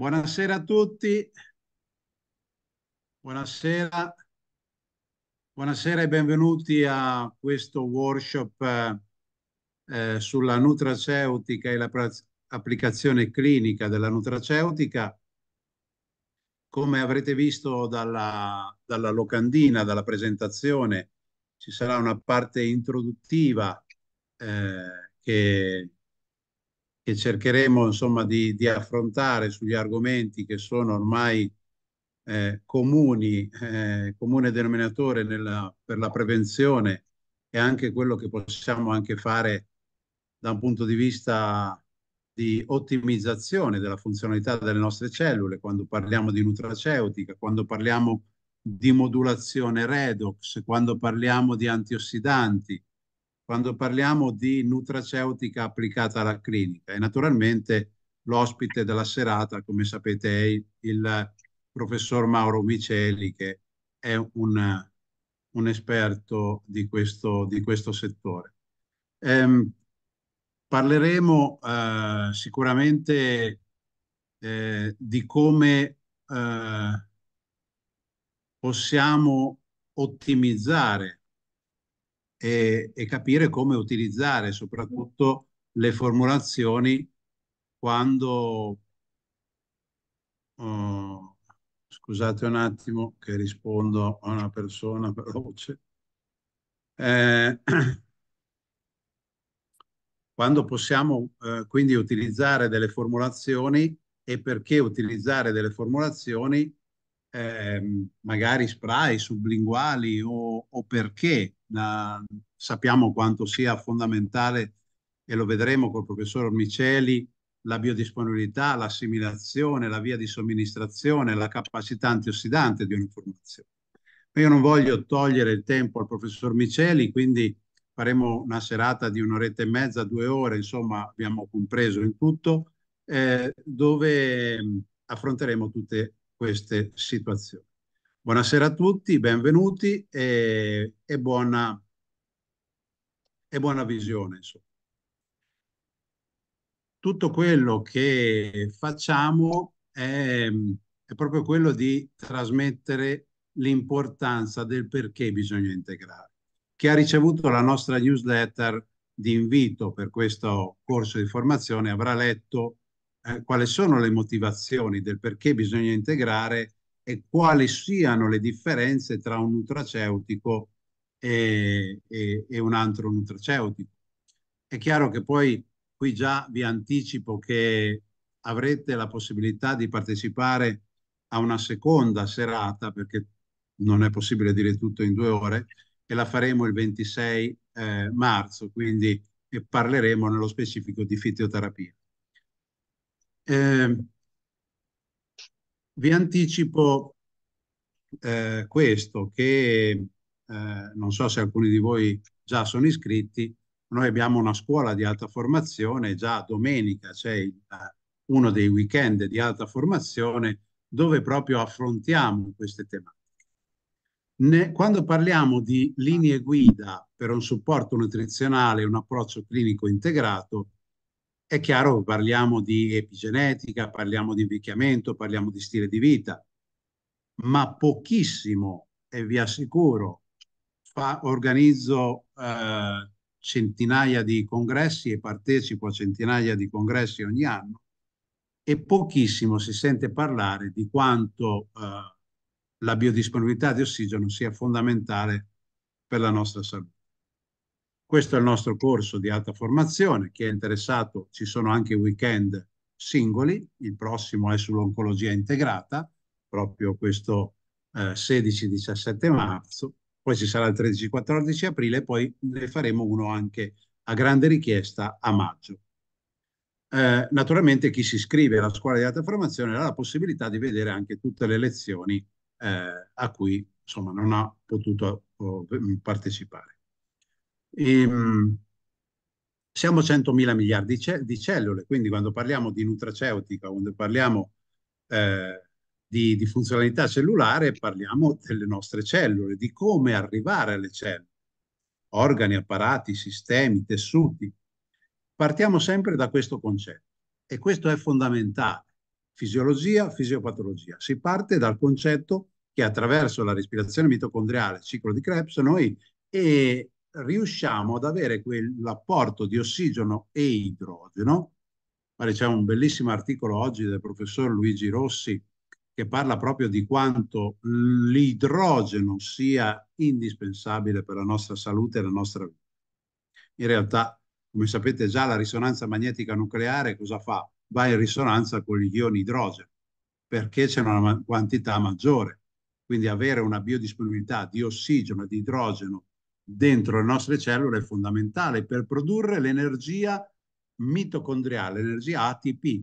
Buonasera a tutti. Buonasera. Buonasera e benvenuti a questo workshop eh, eh sulla nutraceutica e l'applicazione clinica della nutraceutica. Come avrete visto dalla, dalla locandina, dalla presentazione, ci sarà una parte introduttiva eh, che che cercheremo insomma di, di affrontare sugli argomenti che sono ormai eh, comuni, eh, comune denominatore nella, per la prevenzione e anche quello che possiamo anche fare da un punto di vista di ottimizzazione della funzionalità delle nostre cellule, quando parliamo di nutraceutica, quando parliamo di modulazione redox, quando parliamo di antiossidanti, quando parliamo di nutraceutica applicata alla clinica e naturalmente l'ospite della serata, come sapete, è il professor Mauro Miceli che è un, un esperto di questo, di questo settore. Ehm, parleremo eh, sicuramente eh, di come eh, possiamo ottimizzare e, e capire come utilizzare soprattutto le formulazioni quando oh, scusate un attimo che rispondo a una persona veloce eh, quando possiamo eh, quindi utilizzare delle formulazioni e perché utilizzare delle formulazioni eh, magari spray sublinguali o, o perché. La, sappiamo quanto sia fondamentale, e lo vedremo col professor Miceli la biodisponibilità, l'assimilazione, la via di somministrazione, la capacità antiossidante di un'informazione. Io non voglio togliere il tempo al professor Miceli, quindi faremo una serata di un'oretta e mezza, due ore, insomma abbiamo compreso in tutto, eh, dove affronteremo tutte queste situazioni. Buonasera a tutti, benvenuti e, e, buona, e buona, visione. Insomma. Tutto quello che facciamo è, è proprio quello di trasmettere l'importanza del perché bisogna integrare. Chi ha ricevuto la nostra newsletter di invito per questo corso di formazione avrà letto eh, quali sono le motivazioni del perché bisogna integrare e quali siano le differenze tra un nutraceutico e, e, e un altro nutraceutico. È chiaro che poi qui già vi anticipo che avrete la possibilità di partecipare a una seconda serata, perché non è possibile dire tutto in due ore, e la faremo il 26 eh, marzo, quindi e parleremo nello specifico di fitoterapia. Eh, vi anticipo eh, questo, che eh, non so se alcuni di voi già sono iscritti, noi abbiamo una scuola di alta formazione, già domenica c'è il, eh, uno dei weekend di alta formazione dove proprio affrontiamo queste tematiche. Ne, quando parliamo di linee guida per un supporto nutrizionale un approccio clinico integrato, è chiaro, parliamo di epigenetica, parliamo di invecchiamento, parliamo di stile di vita, ma pochissimo, e vi assicuro, fa, organizzo eh, centinaia di congressi e partecipo a centinaia di congressi ogni anno e pochissimo si sente parlare di quanto eh, la biodisponibilità di ossigeno sia fondamentale per la nostra salute. Questo è il nostro corso di alta formazione, chi è interessato ci sono anche weekend singoli, il prossimo è sull'oncologia integrata, proprio questo eh, 16-17 marzo, poi ci sarà il 13-14 aprile poi ne faremo uno anche a grande richiesta a maggio. Eh, naturalmente chi si iscrive alla scuola di alta formazione ha la possibilità di vedere anche tutte le lezioni eh, a cui insomma, non ha potuto eh, partecipare. Ehm, siamo 100.000 miliardi di cellule, quindi quando parliamo di nutraceutica, quando parliamo eh, di, di, funzionalità cellulare, parliamo delle nostre cellule, di come arrivare alle cellule, organi, apparati, sistemi, tessuti. Partiamo sempre da questo concetto e questo è fondamentale. Fisiologia, fisiopatologia. Si parte dal concetto che attraverso la respirazione mitocondriale, il ciclo di Krebs, noi e riusciamo ad avere quell'apporto di ossigeno e idrogeno. Pare c'è un bellissimo articolo oggi del professor Luigi Rossi che parla proprio di quanto l'idrogeno sia indispensabile per la nostra salute e la nostra vita. In realtà, come sapete già, la risonanza magnetica nucleare cosa fa? Va in risonanza con gli ioni idrogeno perché c'è una quantità maggiore. Quindi avere una biodisponibilità di ossigeno e di idrogeno dentro le nostre cellule è fondamentale per produrre l'energia mitocondriale, l'energia ATP,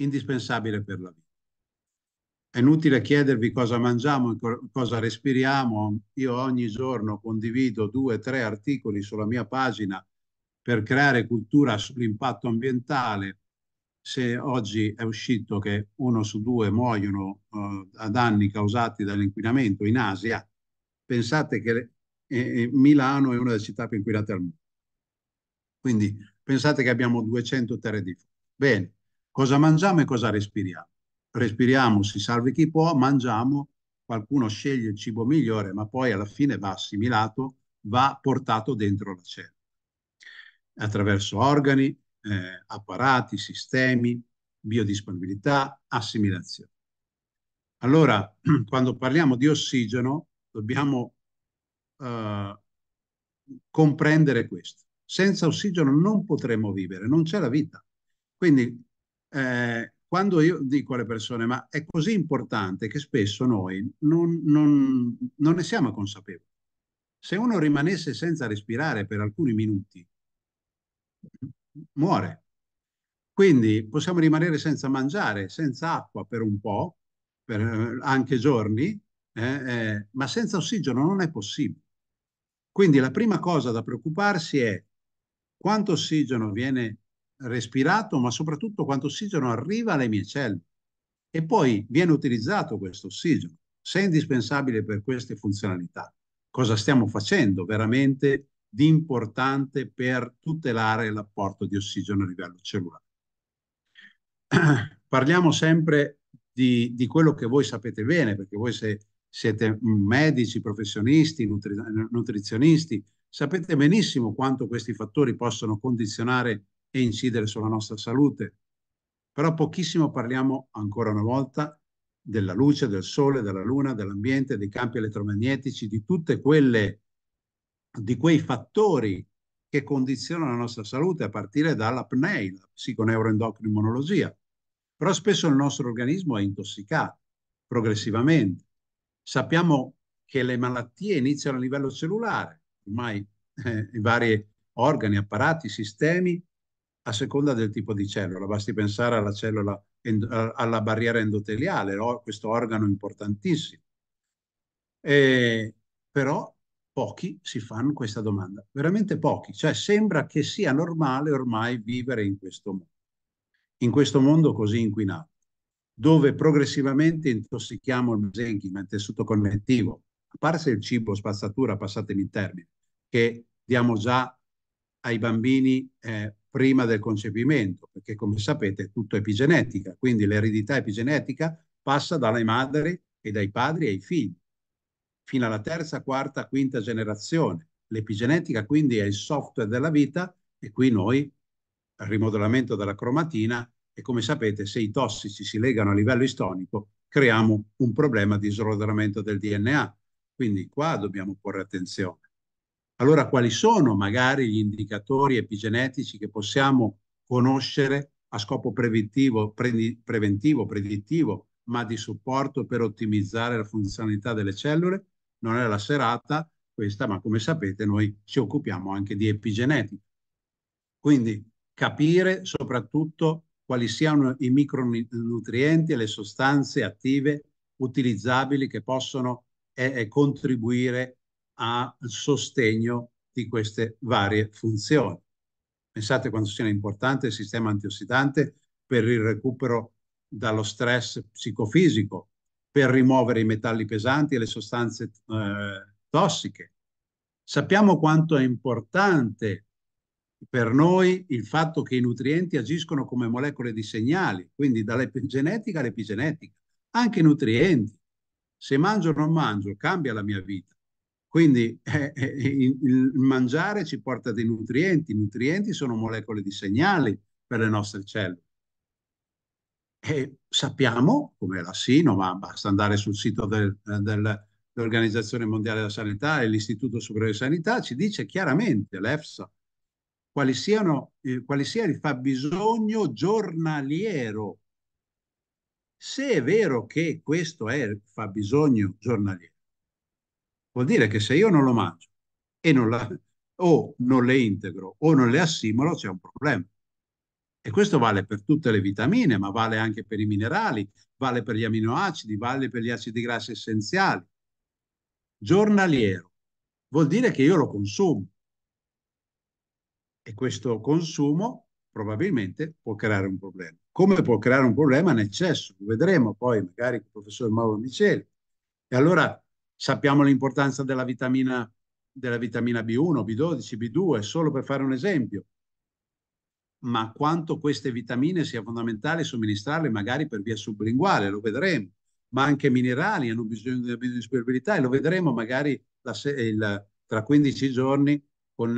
indispensabile per la vita. È inutile chiedervi cosa mangiamo, cosa respiriamo. Io ogni giorno condivido due o tre articoli sulla mia pagina per creare cultura sull'impatto ambientale. Se oggi è uscito che uno su due muoiono eh, a danni causati dall'inquinamento in Asia, pensate che e, e Milano è una delle città più inquinate al mondo. Quindi pensate che abbiamo 200 terre di fuoco. Bene, cosa mangiamo e cosa respiriamo? Respiriamo, si salvi chi può, mangiamo, qualcuno sceglie il cibo migliore, ma poi alla fine va assimilato, va portato dentro la cella, attraverso organi, eh, apparati, sistemi, biodisponibilità, assimilazione. Allora, quando parliamo di ossigeno, dobbiamo eh, comprendere questo. Senza ossigeno non potremmo vivere, non c'è la vita. Quindi eh, quando io dico alle persone ma è così importante che spesso noi non, non, non ne siamo consapevoli. Se uno rimanesse senza respirare per alcuni minuti, muore. Quindi possiamo rimanere senza mangiare, senza acqua per un po', per eh, anche giorni, eh, eh, ma senza ossigeno non è possibile. Quindi la prima cosa da preoccuparsi è quanto ossigeno viene respirato, ma soprattutto quanto ossigeno arriva alle mie cellule e poi viene utilizzato questo ossigeno, se è indispensabile per queste funzionalità. Cosa stiamo facendo veramente di importante per tutelare l'apporto di ossigeno a livello cellulare? Parliamo sempre di, di quello che voi sapete bene, perché voi se siete medici, professionisti, nutri nutrizionisti, sapete benissimo quanto questi fattori possono condizionare e incidere sulla nostra salute. Però pochissimo parliamo ancora una volta della luce, del sole, della luna, dell'ambiente, dei campi elettromagnetici, di tutte quelle di quei fattori che condizionano la nostra salute a partire dall'apnea, la psiconeuroendocrimonologia. Però spesso il nostro organismo è intossicato progressivamente Sappiamo che le malattie iniziano a livello cellulare, ormai eh, i vari organi, apparati, sistemi, a seconda del tipo di cellula. Basti pensare alla cellula, alla barriera endoteliale, questo organo importantissimo. E, però pochi si fanno questa domanda, veramente pochi. Cioè sembra che sia normale ormai vivere in questo mondo, in questo mondo così inquinato dove progressivamente intossichiamo il mesenchima, il tessuto connettivo, a parte il cibo spazzatura, passatemi in termini, che diamo già ai bambini eh, prima del concepimento, perché come sapete tutto è epigenetica, quindi l'eredità epigenetica passa dalle madri e dai padri ai figli, fino alla terza, quarta, quinta generazione. L'epigenetica quindi è il software della vita e qui noi, al rimodellamento della cromatina, e come sapete se i tossici si legano a livello istonico creiamo un problema di sloganamento del DNA. Quindi qua dobbiamo porre attenzione. Allora quali sono magari gli indicatori epigenetici che possiamo conoscere a scopo preventivo, pre preventivo predittivo, ma di supporto per ottimizzare la funzionalità delle cellule? Non è la serata questa, ma come sapete noi ci occupiamo anche di epigenetica. Quindi capire soprattutto quali siano i micronutrienti e le sostanze attive utilizzabili che possono eh, eh contribuire al sostegno di queste varie funzioni. Pensate quanto sia importante il sistema antiossidante per il recupero dallo stress psicofisico, per rimuovere i metalli pesanti e le sostanze eh, tossiche. Sappiamo quanto è importante per noi il fatto che i nutrienti agiscono come molecole di segnali, quindi dall'epigenetica all'epigenetica, anche i nutrienti. Se mangio o non mangio, cambia la mia vita. Quindi eh, eh il mangiare ci porta dei nutrienti, i nutrienti sono molecole di segnali per le nostre cellule. E sappiamo, come la SINO, ma basta andare sul sito del, del, dell'Organizzazione Mondiale della Sanità e l'Istituto Superiore di Sanità, ci dice chiaramente l'EFSA, quali, siano, eh, quali sia il fabbisogno giornaliero. Se è vero che questo è il fabbisogno giornaliero, vuol dire che se io non lo mangio e non la, o non le integro o non le assimolo, c'è un problema. E questo vale per tutte le vitamine, ma vale anche per i minerali, vale per gli aminoacidi, vale per gli acidi grassi essenziali. Giornaliero vuol dire che io lo consumo e questo consumo probabilmente può creare un problema. Come può creare un problema in eccesso? Lo vedremo poi magari con il professor Mauro Miceli. E allora sappiamo l'importanza della vitamina, della vitamina B1, B12, B2, solo per fare un esempio ma quanto queste vitamine sia fondamentale somministrarle magari per via sublinguale, lo vedremo, ma anche minerali hanno bisogno di disponibilità e lo vedremo magari la, il, tra 15 giorni con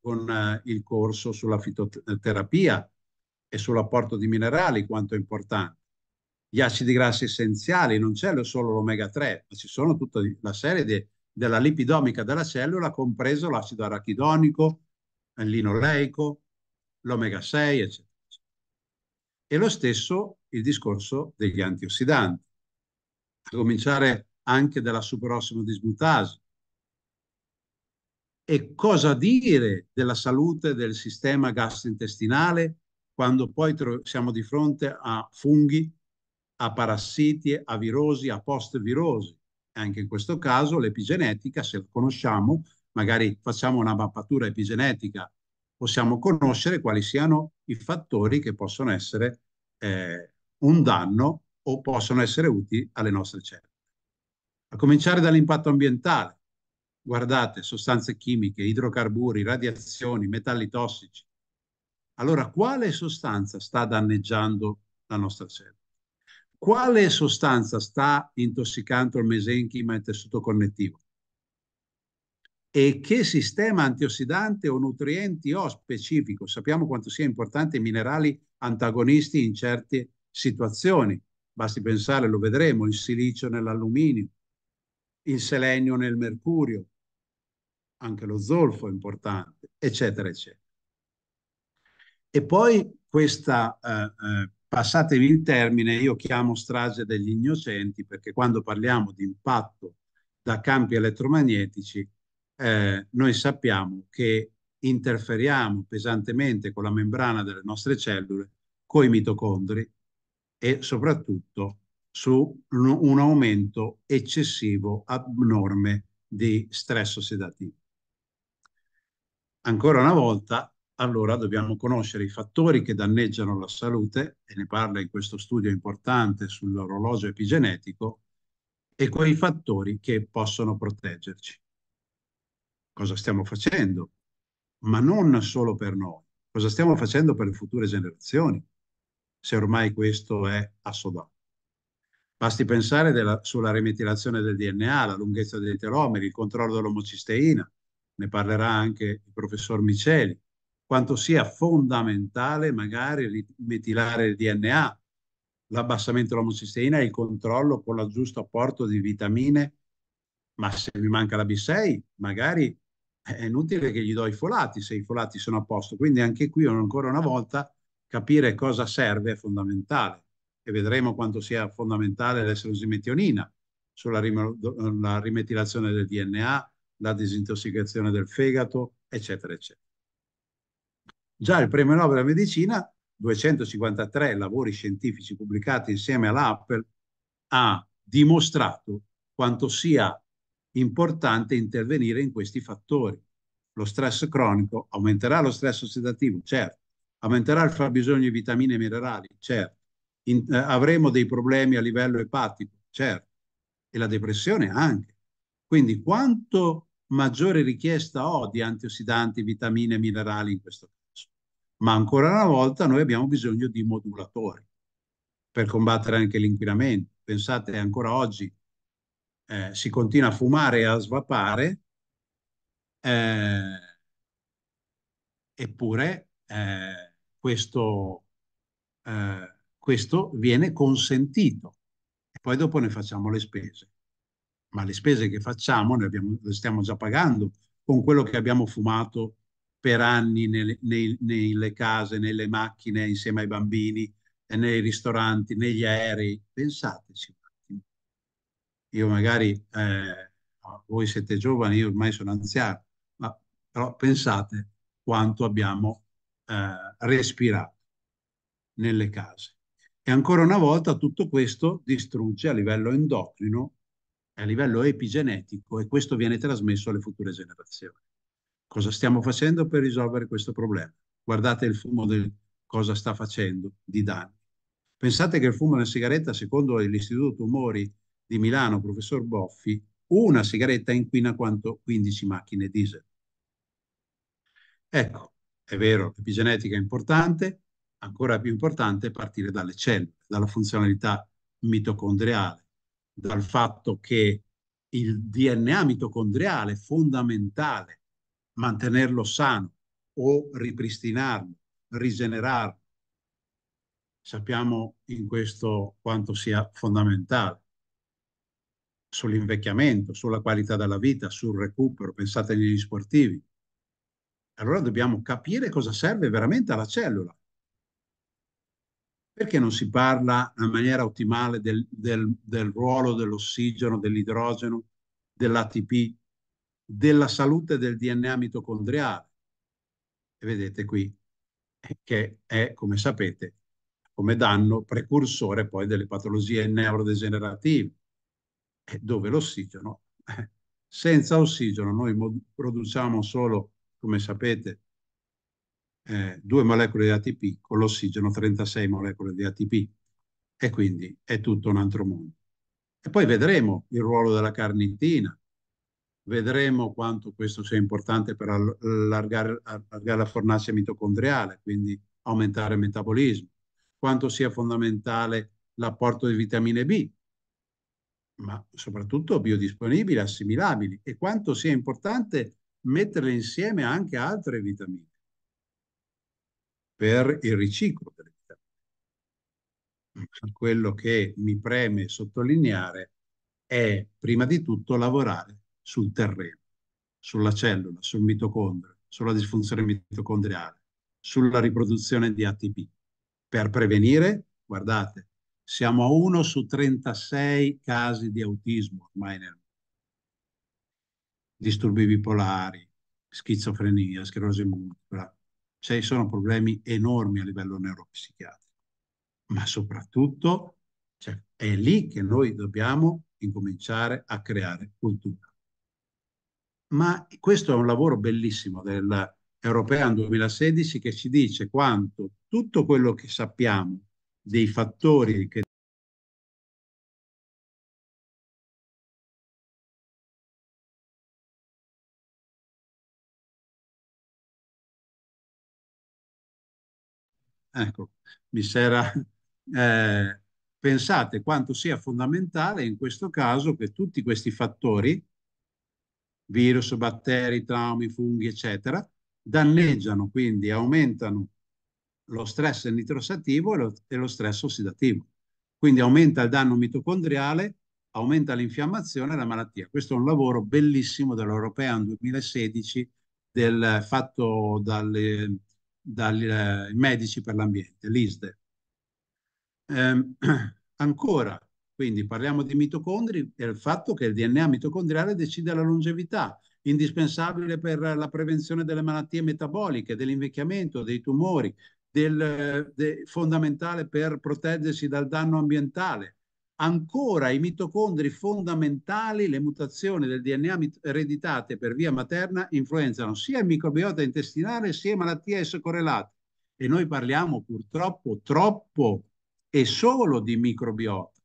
con eh, il corso sulla fitoterapia e sull'apporto di minerali quanto è importante. Gli acidi grassi essenziali, non c'è solo l'omega 3, ma ci sono tutta la serie de, della lipidomica della cellula, compreso l'acido arachidonico, l'inoleico, l'omega 6, eccetera. E lo stesso il discorso degli antiossidanti, a cominciare anche dalla superossimo dismutasi, e cosa dire della salute del sistema gastrointestinale quando poi siamo di fronte a funghi, a parassiti, a virosi, a post-virosi? Anche in questo caso l'epigenetica, se la conosciamo, magari facciamo una mappatura epigenetica, possiamo conoscere quali siano i fattori che possono essere eh, un danno o possono essere utili alle nostre cellule. A cominciare dall'impatto ambientale guardate, sostanze chimiche, idrocarburi, radiazioni, metalli tossici. Allora, quale sostanza sta danneggiando la nostra cellula? Quale sostanza sta intossicando il mesenchima e il tessuto connettivo? E che sistema antiossidante o nutrienti ho specifico? Sappiamo quanto sia importante i minerali antagonisti in certe situazioni. Basti pensare, lo vedremo, il silicio nell'alluminio, il selenio nel mercurio, anche lo zolfo è importante, eccetera, eccetera. E poi questa, eh, eh, passatemi il termine, io chiamo strage degli innocenti perché quando parliamo di impatto da campi elettromagnetici, eh, noi sappiamo che interferiamo pesantemente con la membrana delle nostre cellule, con i mitocondri e soprattutto su un aumento eccessivo, abnorme di stress ossidativo. Ancora una volta, allora dobbiamo conoscere i fattori che danneggiano la salute, e ne parla in questo studio importante sull'orologio epigenetico, e quei fattori che possono proteggerci. Cosa stiamo facendo? Ma non solo per noi, cosa stiamo facendo per le future generazioni, se ormai questo è assodato. Basti pensare della, sulla remetilazione del DNA, la lunghezza dei telomeri, il controllo dell'omocisteina, ne parlerà anche il professor Miceli, quanto sia fondamentale magari metilare il DNA, l'abbassamento dell'omocisteina e il controllo con il giusto apporto di vitamine, ma se mi manca la B6 magari è inutile che gli do i folati se i folati sono a posto, quindi anche qui ancora una volta capire cosa serve è fondamentale e vedremo quanto sia fondamentale l'eserosimetionina sulla rimetilazione del DNA, la disintossicazione del fegato, eccetera, eccetera. Già il premio Nobel della medicina, 253 lavori scientifici pubblicati insieme all'Apple, ha dimostrato quanto sia importante intervenire in questi fattori. Lo stress cronico aumenterà lo stress ossidativo, certo, aumenterà il fabbisogno di vitamine e minerali, certo, in, eh, avremo dei problemi a livello epatico, certo, e la depressione anche. Quindi quanto maggiore richiesta ho di antiossidanti, vitamine e minerali in questo caso. Ma ancora una volta noi abbiamo bisogno di modulatori per combattere anche l'inquinamento. Pensate ancora oggi eh, si continua a fumare e a svapare, eh, eppure eh, questo, eh, questo viene consentito. E poi dopo ne facciamo le spese ma le spese che facciamo le, abbiamo, le stiamo già pagando con quello che abbiamo fumato per anni nelle, case, nelle macchine, insieme ai bambini, eh, nei ristoranti, negli aerei. Pensateci un attimo. Io magari, eh, voi siete giovani, io ormai sono anziano, ma però pensate quanto abbiamo eh, respirato nelle case. E ancora una volta tutto questo distrugge a livello endocrino a livello epigenetico e questo viene trasmesso alle future generazioni. Cosa stiamo facendo per risolvere questo problema? Guardate il fumo del cosa sta facendo di danni. Pensate che il fumo della sigaretta, secondo l'Istituto Tumori di Milano, professor Boffi, una sigaretta inquina quanto 15 macchine diesel. Ecco, è vero, l'epigenetica è importante, ancora più importante è partire dalle cellule, dalla funzionalità mitocondriale dal fatto che il DNA mitocondriale fondamentale, mantenerlo sano o ripristinarlo, rigenerarlo, sappiamo in questo quanto sia fondamentale sull'invecchiamento, sulla qualità della vita, sul recupero, pensate agli sportivi. Allora dobbiamo capire cosa serve veramente alla cellula perché non si parla in maniera ottimale del, del, del ruolo dell'ossigeno, dell'idrogeno, dell'ATP, della salute del DNA mitocondriale? E vedete qui eh, che è, come sapete, come danno precursore poi delle patologie neurodegenerative, eh, dove l'ossigeno, eh, senza ossigeno noi produciamo solo, come sapete, eh, 2 molecole di ATP con l'ossigeno 36 molecole di ATP e quindi è tutto un altro mondo. E poi vedremo il ruolo della carnitina, vedremo quanto questo sia importante per allargare, allargare la fornace mitocondriale, quindi aumentare il metabolismo, quanto sia fondamentale l'apporto di vitamine B, ma soprattutto biodisponibili, assimilabili, e quanto sia importante metterle insieme anche altre vitamine per il riciclo delle vitamine. Quello che mi preme sottolineare è prima di tutto lavorare sul terreno, sulla cellula, sul mitocondrio, sulla disfunzione mitocondriale, sulla riproduzione di ATP. Per prevenire, guardate, siamo a 1 su 36 casi di autismo ormai nel mondo. Disturbi bipolari, schizofrenia, sclerosi multipla, cioè, ci sono problemi enormi a livello neuropsichiatrico, ma soprattutto cioè, è lì che noi dobbiamo incominciare a creare cultura. Ma questo è un lavoro bellissimo dell'European 2016 che ci dice quanto tutto quello che sappiamo dei fattori che Ecco, mi sera... Eh, pensate quanto sia fondamentale in questo caso che tutti questi fattori, virus, batteri, traumi, funghi, eccetera, danneggiano, quindi aumentano lo stress nitrosattivo e lo, e lo stress ossidativo. Quindi aumenta il danno mitocondriale, aumenta l'infiammazione e la malattia. Questo è un lavoro bellissimo dell'European 2016 del, fatto dalle dai eh, medici per l'ambiente, l'ISDE. Eh, ancora, quindi parliamo di mitocondri e il fatto che il DNA mitocondriale decide la longevità, indispensabile per la prevenzione delle malattie metaboliche, dell'invecchiamento, dei tumori, del, eh, de, fondamentale per proteggersi dal danno ambientale ancora i mitocondri fondamentali le mutazioni del DNA ereditate per via materna influenzano sia il microbiota intestinale sia le malattie a correlate. E noi parliamo purtroppo troppo e solo di microbiota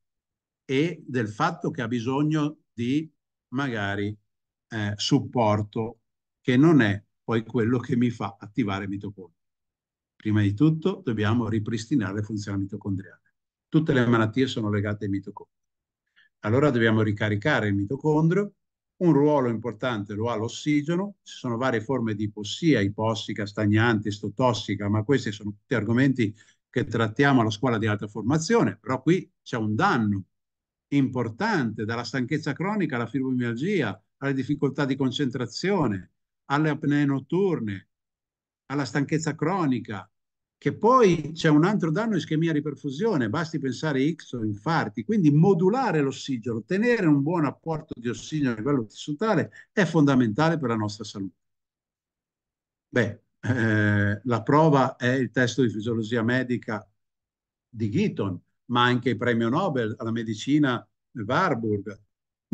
e del fatto che ha bisogno di magari eh, supporto che non è poi quello che mi fa attivare mitocondri. Prima di tutto dobbiamo ripristinare le funzioni mitocondriali. Tutte le malattie sono legate ai mitocondri. Allora dobbiamo ricaricare il mitocondrio, un ruolo importante lo ha l'ossigeno, ci sono varie forme di ipossia, ipossica, stagnante, istotossica, ma questi sono tutti argomenti che trattiamo alla scuola di alta formazione, però qui c'è un danno importante dalla stanchezza cronica alla fibromialgia, alle difficoltà di concentrazione, alle apnee notturne, alla stanchezza cronica, che poi c'è un altro danno ischemia riperfusione, basti pensare a X o infarti, quindi modulare l'ossigeno, tenere un buon apporto di ossigeno a livello tessutale è fondamentale per la nostra salute. Beh, eh, la prova è il testo di fisiologia medica di Gitton, ma anche il premio Nobel alla medicina Warburg,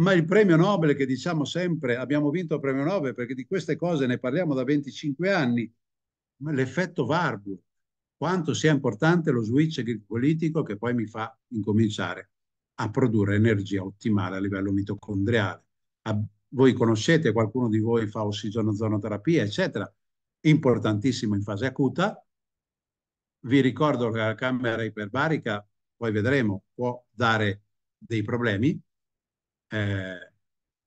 ma il premio Nobel che diciamo sempre abbiamo vinto il premio Nobel perché di queste cose ne parliamo da 25 anni, l'effetto Warburg quanto sia importante lo switch politico che poi mi fa incominciare a produrre energia ottimale a livello mitocondriale. A, voi conoscete, qualcuno di voi fa ossigeno ossigenozoonoterapia, eccetera, importantissimo in fase acuta. Vi ricordo che la camera iperbarica, poi vedremo, può dare dei problemi. Eh,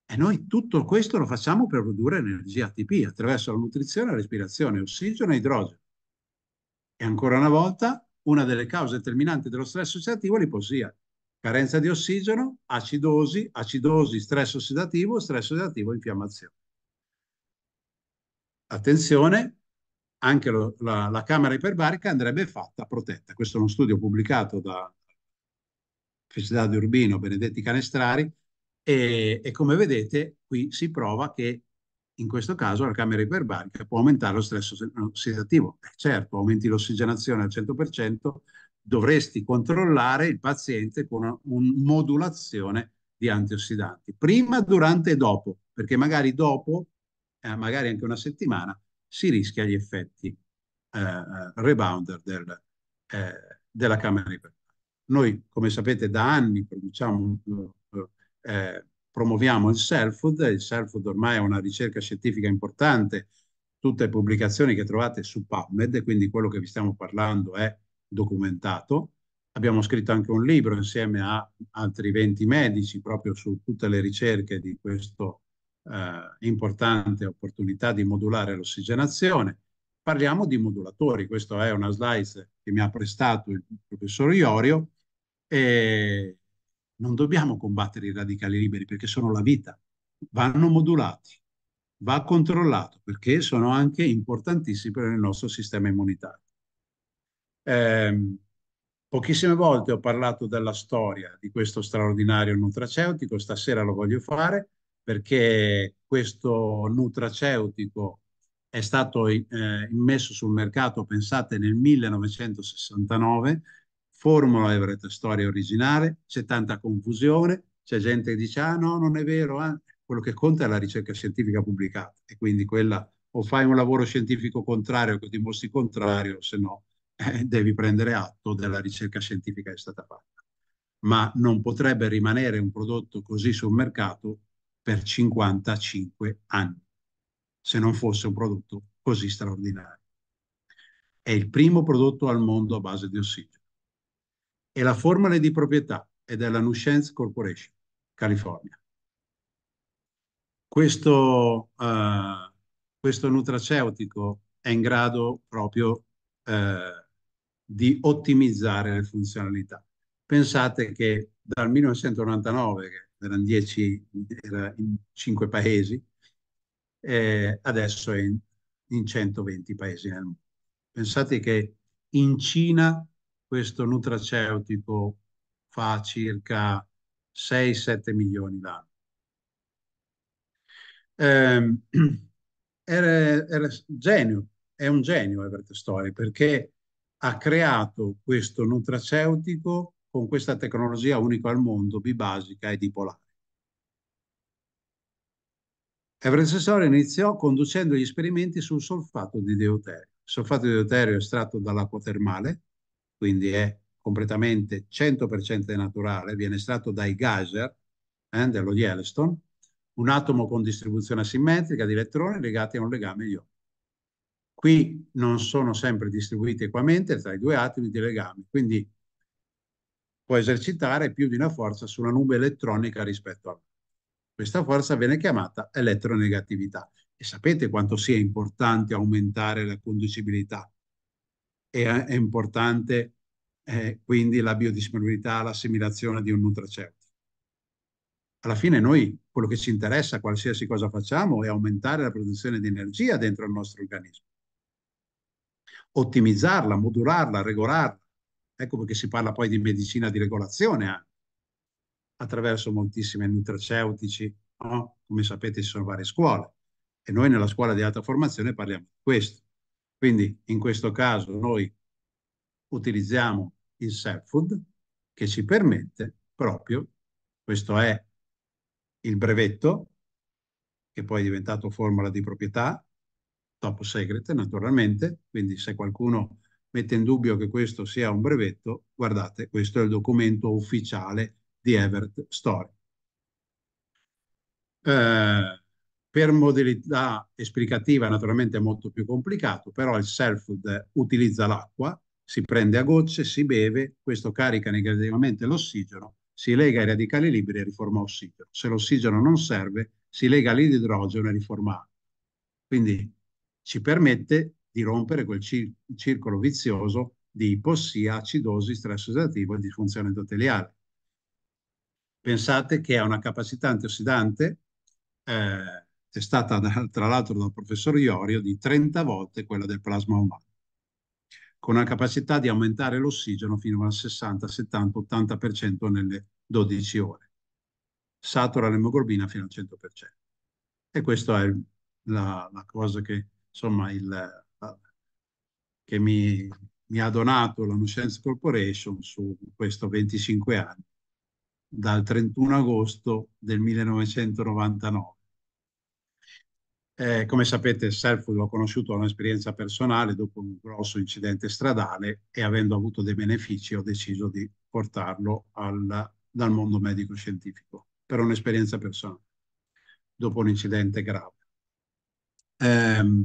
e noi tutto questo lo facciamo per produrre energia ATP attraverso la nutrizione e la respirazione, ossigeno e idrogeno. E ancora una volta, una delle cause terminanti dello stress ossidativo è l'ipossia. Carenza di ossigeno, acidosi, acidosi, stress ossidativo, stress ossidativo, infiammazione. Attenzione, anche lo, la, la, camera iperbarica andrebbe fatta protetta. Questo è uno studio pubblicato da Università di Urbino, Benedetti Canestrari, e, e come vedete qui si prova che in questo caso la camera iperbarica può aumentare lo stress ossidativo. Eh, certo, aumenti l'ossigenazione al 100%, dovresti controllare il paziente con una un modulazione di antiossidanti, prima, durante e dopo, perché magari dopo, eh, magari anche una settimana, si rischia gli effetti eh, eh rebounder del, eh, della camera iperbarica. Noi, come sapete, da anni produciamo eh, promuoviamo il self-food, il self-food ormai è una ricerca scientifica importante, tutte le pubblicazioni che trovate su PubMed, quindi quello che vi stiamo parlando è documentato. Abbiamo scritto anche un libro insieme a altri 20 medici proprio su tutte le ricerche di questa eh, importante opportunità di modulare l'ossigenazione. Parliamo di modulatori, questa è una slide che mi ha prestato il professor Iorio e non dobbiamo combattere i radicali liberi perché sono la vita, vanno modulati, va controllato perché sono anche importantissimi per il nostro sistema immunitario. Eh, pochissime volte ho parlato della storia di questo straordinario nutraceutico, stasera lo voglio fare perché questo nutraceutico è stato eh, immesso sul mercato, pensate, nel 1969 formula Everett Storia originale, c'è tanta confusione, c'è gente che dice ah no, non è vero, eh. quello che conta è la ricerca scientifica pubblicata e quindi quella o fai un lavoro scientifico contrario che dimostri contrario, se no eh, devi prendere atto della ricerca scientifica che è stata fatta. Ma non potrebbe rimanere un prodotto così sul mercato per 55 anni, se non fosse un prodotto così straordinario. È il primo prodotto al mondo a base di ossigeno e la formula di proprietà ed è la Nushens Corporation, California. Questo, uh, questo nutraceutico è in grado proprio eh, di ottimizzare le funzionalità. Pensate che dal 1999, che erano 10 era in 5 paesi, eh, adesso è in, in, 120 paesi nel mondo. Pensate che in Cina questo nutraceutico fa circa 6-7 milioni l'anno. Eh, era, era genio, è un genio Everett Story perché ha creato questo nutraceutico con questa tecnologia unica al mondo, bibasica e dipolare. Everett Story iniziò conducendo gli esperimenti sul solfato di deuterio. Il solfato di deuterio è estratto dall'acqua termale, quindi è completamente 100% naturale, viene estratto dai geyser eh, dello Yellowstone, un atomo con distribuzione asimmetrica di elettroni legati a un legame ionico. Qui non sono sempre distribuiti equamente tra i due atomi di legame, quindi può esercitare più di una forza sulla nube elettronica rispetto all'altra. Questa forza viene chiamata elettronegatività. E sapete quanto sia importante aumentare la conducibilità? È, eh, è importante eh, quindi la biodisponibilità, l'assimilazione di un nutraceutico. Alla fine noi quello che ci interessa, qualsiasi cosa facciamo, è aumentare la produzione di energia dentro il nostro organismo. Ottimizzarla, modularla, regolarla. Ecco perché si parla poi di medicina di regolazione anche, attraverso moltissimi nutraceutici, no? come sapete ci sono varie scuole e noi nella scuola di alta formazione parliamo di questo. Quindi in questo caso noi utilizziamo il self-food, che ci permette proprio, questo è il brevetto, che poi è diventato formula di proprietà, top secret naturalmente, quindi se qualcuno mette in dubbio che questo sia un brevetto, guardate, questo è il documento ufficiale di Everett Story. Eh, per modalità esplicativa naturalmente è molto più complicato, però il self-food utilizza l'acqua si prende a gocce, si beve, questo carica negativamente l'ossigeno, si lega ai radicali liberi e riforma ossigeno. Se l'ossigeno non serve, si lega all'idrogeno e riforma acqua. Quindi ci permette di rompere quel circolo vizioso di ipossia, acidosi, stress ossidativo e disfunzione endoteliale. Pensate che ha una capacità antiossidante eh, testata da, tra l'altro dal professor Iorio di 30 volte quella del plasma umano con una capacità di aumentare l'ossigeno fino al 60, 70, 80% nelle 12 ore. Satura l'emoglobina fino al 100%. E questa è la, la cosa che, insomma, il, che mi, mi, ha donato la Nusense Corporation su questi 25 anni, dal 31 agosto del 1999 eh, come sapete, Selfwood l'ho conosciuto da un'esperienza personale dopo un grosso incidente stradale e avendo avuto dei benefici ho deciso di portarlo al, dal mondo medico-scientifico per un'esperienza personale, dopo un incidente grave. Eh,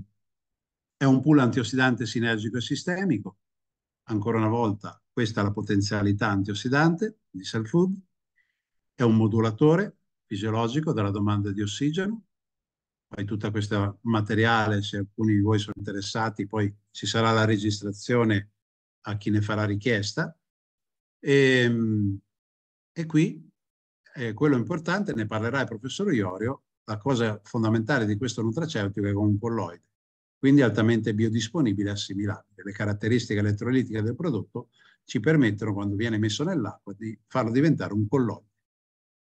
è un pool antiossidante sinergico e sistemico. Ancora una volta, questa è la potenzialità antiossidante di Food. È un modulatore fisiologico della domanda di ossigeno poi tutto questo materiale, se alcuni di voi sono interessati, poi ci sarà la registrazione a chi ne farà richiesta. E, ehm, e qui, eh, quello importante, ne parlerà il professor Iorio, la cosa fondamentale di questo nutraceutico è comunque un colloide, quindi altamente biodisponibile e assimilabile. Le caratteristiche elettrolitiche del prodotto ci permettono, quando viene messo nell'acqua, di farlo diventare un colloide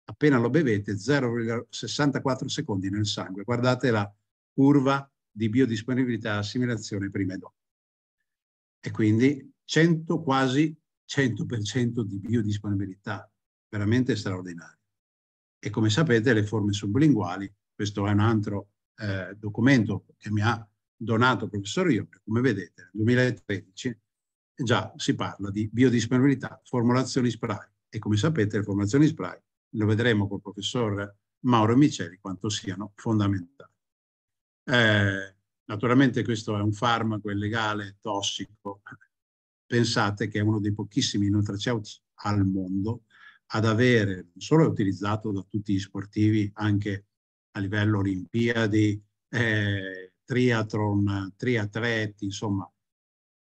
appena lo bevete 0,64 secondi nel sangue. Guardate la curva di biodisponibilità assimilazione prima e dopo. E quindi 100, quasi 100% di biodisponibilità, veramente straordinario. E come sapete le forme sublinguali, questo è un altro eh, documento che mi ha donato il professor Iore, come vedete nel 2013 già si parla di biodisponibilità, formulazioni spray e come sapete le formulazioni spray lo vedremo col professor Mauro Miceli, quanto siano fondamentali. Eh, naturalmente questo è un farmaco illegale, tossico. Pensate che è uno dei pochissimi nutraceutici al mondo ad avere, non solo è utilizzato da tutti gli sportivi, anche a livello olimpiadi, eh, triathlon, triatleti, insomma,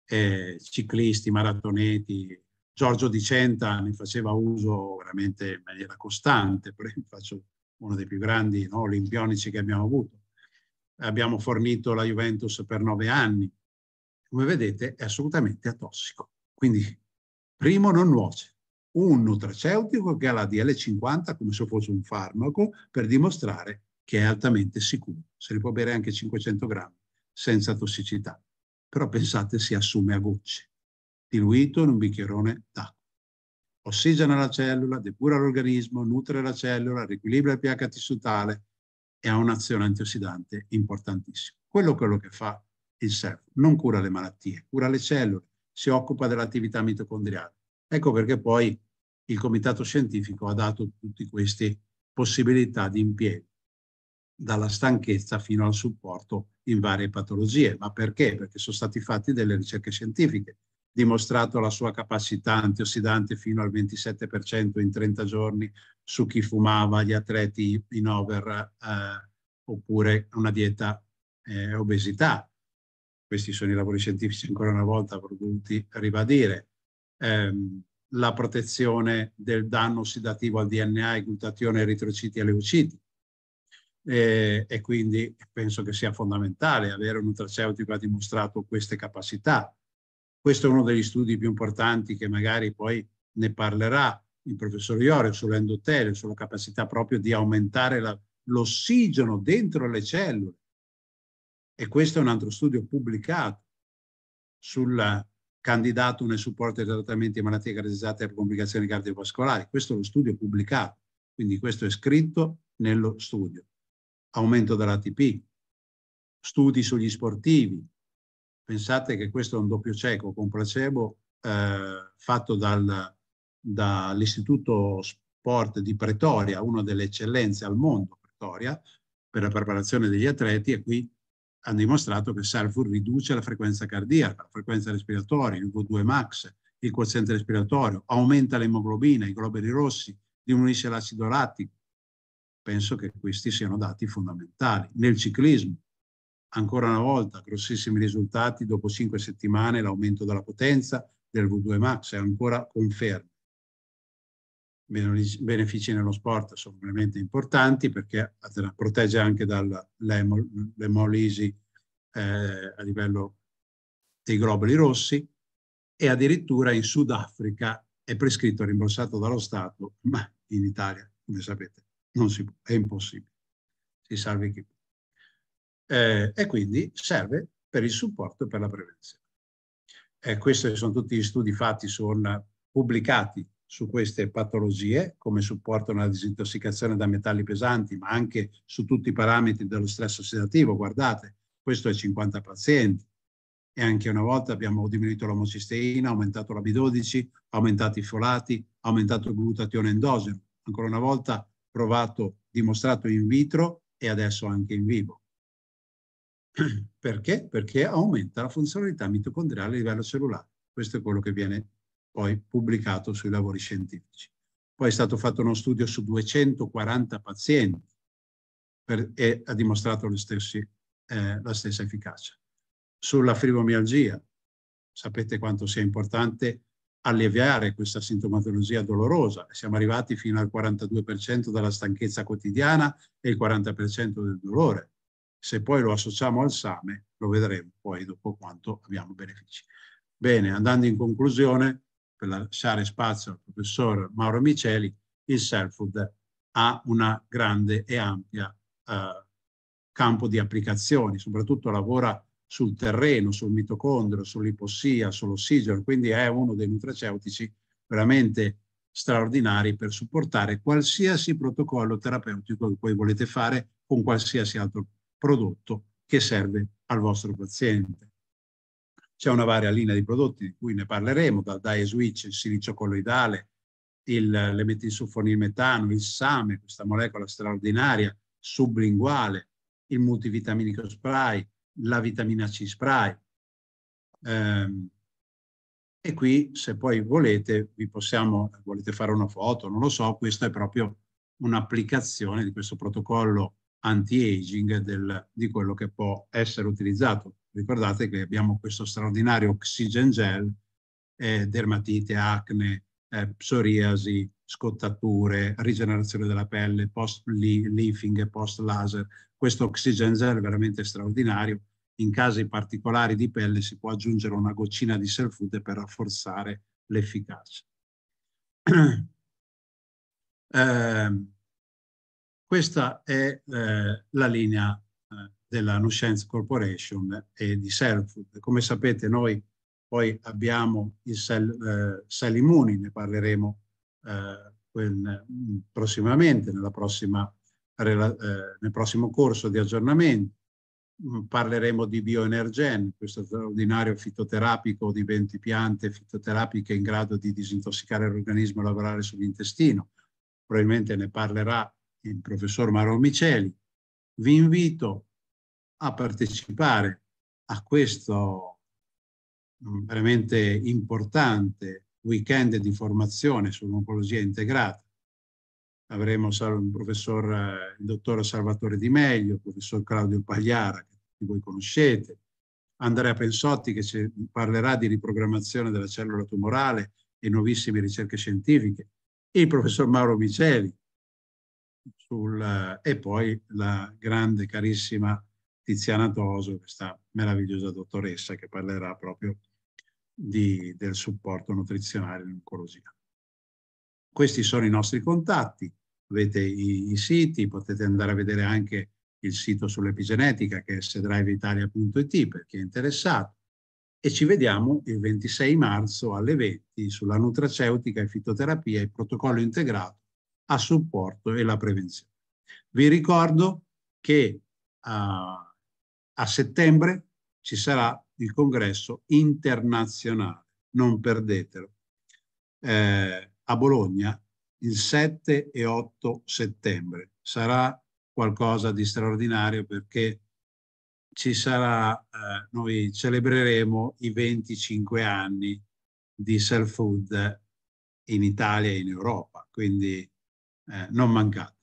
eh, ciclisti, maratoneti, Giorgio Di Centa ne faceva uso veramente in maniera costante, per esempio faccio uno dei più grandi no, olimpionici che abbiamo avuto. Abbiamo fornito la Juventus per nove anni. Come vedete è assolutamente atossico. Quindi, primo, non nuoce. Un nutraceutico che ha la DL50 come se fosse un farmaco per dimostrare che è altamente sicuro. Se ne può bere anche 500 grammi senza tossicità. Però pensate si assume a gocce diluito in un bicchierone d'acqua. Ossigena la cellula, depura l'organismo, nutre la cellula, riequilibra il pH tissutale e ha un'azione antiossidante importantissima. Quello è quello che fa il SERF, non cura le malattie, cura le cellule, si occupa dell'attività mitocondriale. Ecco perché poi il comitato scientifico ha dato tutte queste possibilità di impiego, dalla stanchezza fino al supporto in varie patologie. Ma perché? Perché sono stati fatti delle ricerche scientifiche dimostrato la sua capacità antiossidante fino al 27% in 30 giorni su chi fumava, gli atleti in over eh, oppure una dieta eh, obesità. Questi sono i lavori scientifici ancora una volta voluti ribadire. Eh, la protezione del danno ossidativo al DNA e glutatione eritrociti e leuciti. E, e quindi penso che sia fondamentale avere un nutraceutico che ha dimostrato queste capacità questo è uno degli studi più importanti che magari poi ne parlerà il professor Iorio sull'endotelio, sulla capacità proprio di aumentare l'ossigeno dentro le cellule. E questo è un altro studio pubblicato sul candidato nel supporto ai trattamenti di malattie caratterizzate per complicazioni cardiovascolari. Questo è lo studio pubblicato, quindi questo è scritto nello studio. Aumento dell'ATP, studi sugli sportivi, Pensate che questo è un doppio cieco con placebo eh, fatto dal, dall'Istituto Sport di Pretoria, una delle eccellenze al mondo, Pretoria, per la preparazione degli atleti e qui hanno dimostrato che Sulfur riduce la frequenza cardiaca, la frequenza respiratoria, il VO2 max, il quoziente respiratorio, aumenta l'emoglobina, i globuli rossi, diminuisce l'acido lattico. Penso che questi siano dati fondamentali nel ciclismo, ancora una volta grossissimi risultati, dopo cinque settimane l'aumento della potenza del V2 Max è ancora conferma. Benefici nello sport sono veramente importanti perché protegge anche dall'emolisi eh, a livello dei globuli rossi e addirittura in Sudafrica è prescritto, rimborsato dallo Stato, ma in Italia, come sapete, non si può, è impossibile. Si salvi chi eh, e quindi serve per il supporto e per la prevenzione. Eh, questi sono tutti gli studi fatti, sono pubblicati su queste patologie, come supporto alla disintossicazione da metalli pesanti, ma anche su tutti i parametri dello stress ossidativo. Guardate, questo è 50 pazienti. E anche una volta abbiamo diminuito l'omocisteina, aumentato la B12, aumentato i folati, aumentato il glutatione endogeno. Ancora una volta provato, dimostrato in vitro e adesso anche in vivo. Perché? Perché aumenta la funzionalità mitocondriale a livello cellulare. Questo è quello che viene poi pubblicato sui lavori scientifici. Poi è stato fatto uno studio su 240 pazienti per, e ha dimostrato stessi, eh, la stessa efficacia. Sulla fibromialgia, sapete quanto sia importante alleviare questa sintomatologia dolorosa. Siamo arrivati fino al 42% della stanchezza quotidiana e il 40% del dolore. Se poi lo associamo al SAME, lo vedremo poi dopo quanto abbiamo benefici. Bene, andando in conclusione, per lasciare spazio al professor Mauro Miceli, il Self-Food ha una grande e ampia eh, campo di applicazioni, soprattutto lavora sul terreno, sul mitocondrio, sull'ipossia, sull'ossigeno, quindi è uno dei nutraceutici veramente straordinari per supportare qualsiasi protocollo terapeutico che voi volete fare con qualsiasi altro prodotto che serve al vostro paziente. C'è una varia linea di prodotti di cui ne parleremo, dal dye switch, il silicio colloidale, metano, il SAME, questa molecola straordinaria, sublinguale, il multivitaminico spray, la vitamina C spray. Eh, e qui, se poi volete, vi possiamo, volete fare una foto, non lo so, questa è proprio un'applicazione di questo protocollo anti-aging del, di quello che può essere utilizzato. Ricordate che abbiamo questo straordinario oxygen gel, eh, dermatite, acne, eh, psoriasi, scottature, rigenerazione della pelle, post-leafing, post-laser. Questo oxygen gel è veramente straordinario. In casi particolari di pelle si può aggiungere una goccina di self-food per rafforzare l'efficacia. eh, questa è eh, la linea eh, della Nusense Corporation e di Cellfood. Come sapete noi poi abbiamo il Cell, eh, Immuni, ne parleremo eh, quel, mm, prossimamente, prossima, eh, nel prossimo corso di aggiornamento. Mm, parleremo di bioenergen, questo straordinario fitoterapico di 20 piante fitoterapiche in grado di disintossicare l'organismo e lavorare sull'intestino. Probabilmente ne parlerà il professor Mauro Miceli. Vi invito a partecipare a questo mm, veramente importante weekend di formazione sull'oncologia integrata. Avremo il professor, eh, il dottor Salvatore Di Meglio, il professor Claudio Pagliara, che tutti voi conoscete, Andrea Pensotti che ci parlerà di riprogrammazione della cellula tumorale e nuovissime ricerche scientifiche, il professor Mauro Miceli, sul, e poi la grande, carissima Tiziana Toso, questa meravigliosa dottoressa che parlerà proprio di, del supporto nutrizionale in oncologia. Questi sono i nostri contatti, avete i, i, siti, potete andare a vedere anche il sito sull'epigenetica che è sedriveitalia.it per chi è interessato e ci vediamo il 26 marzo alle 20 sulla nutraceutica e fitoterapia e protocollo integrato a supporto e la prevenzione. Vi ricordo che a, eh, a settembre ci sarà il congresso internazionale, non perdetelo, eh, a Bologna il 7 e 8 settembre. Sarà qualcosa di straordinario perché ci sarà, eh, noi celebreremo i 25 anni di self-food in Italia e in Europa, quindi eh, non mancate.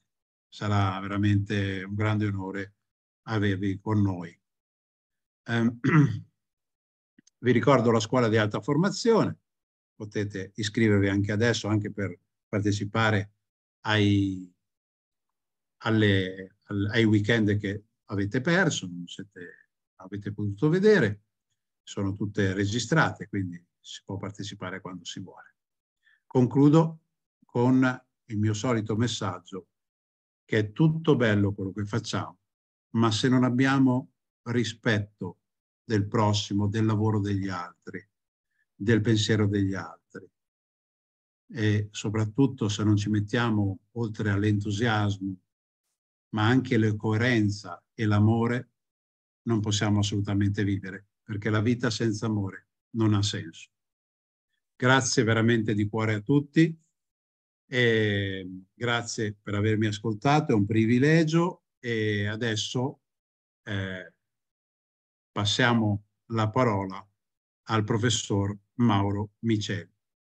Sarà veramente un grande onore avervi con noi. Eh, vi ricordo la scuola di alta formazione, potete iscrivervi anche adesso, anche per partecipare ai, alle, ai weekend che avete perso, non siete, avete potuto vedere, sono tutte registrate, quindi si può partecipare quando si vuole. Concludo con il mio solito messaggio, che è tutto bello quello che facciamo, ma se non abbiamo rispetto del prossimo, del lavoro degli altri, del pensiero degli altri, e soprattutto se non ci mettiamo oltre all'entusiasmo, ma anche la coerenza e l'amore, non possiamo assolutamente vivere, perché la vita senza amore non ha senso. Grazie veramente di cuore a tutti e grazie per avermi ascoltato, è un privilegio e adesso eh, passiamo la parola al professor Mauro Miceli.